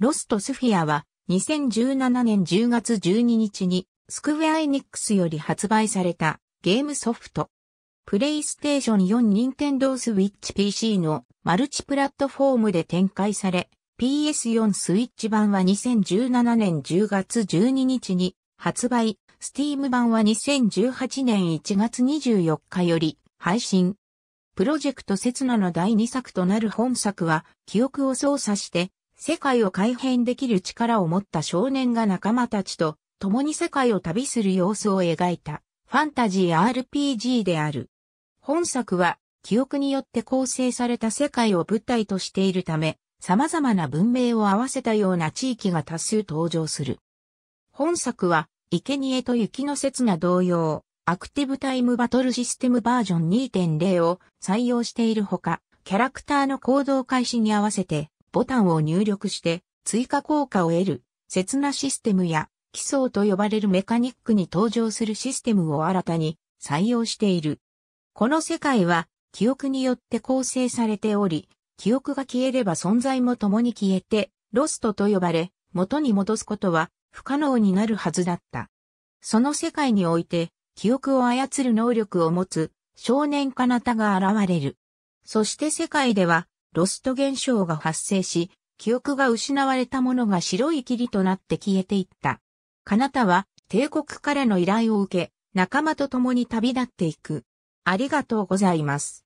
ロストスフィアは2017年10月12日にスクウェアエニックスより発売されたゲームソフト。プレイステーション4任天堂スイッチ PC のマルチプラットフォームで展開され、PS4 スイッチ版は2017年10月12日に発売、Steam 版は2018年1月24日より配信。プロジェクト刹那の第2作となる本作は記憶を操作して世界を改変できる力を持った少年が仲間たちと共に世界を旅する様子を描いたファンタジー RPG である。本作は記憶によって構成された世界を舞台としているため、様々な文明を合わせたような地域が多数登場する。本作は、生贄と雪の刹那同様、アクティブタイムバトルシステムバージョン2.0を採用しているほか、キャラクターの行動開始に合わせて、ボタンを入力して追加効果を得る、刹那システムや基礎と呼ばれるメカニックに登場するシステムを新たに採用している。この世界は記憶によって構成されており、記憶が消えれば存在も共に消えて、ロストと呼ばれ、元に戻すことは不可能になるはずだった。その世界において、記憶を操る能力を持つ少年カナタが現れる。そして世界ではロスト現象が発生し、記憶が失われたものが白い霧となって消えていった。カナタは帝国からの依頼を受け、仲間と共に旅立っていく。ありがとうございます。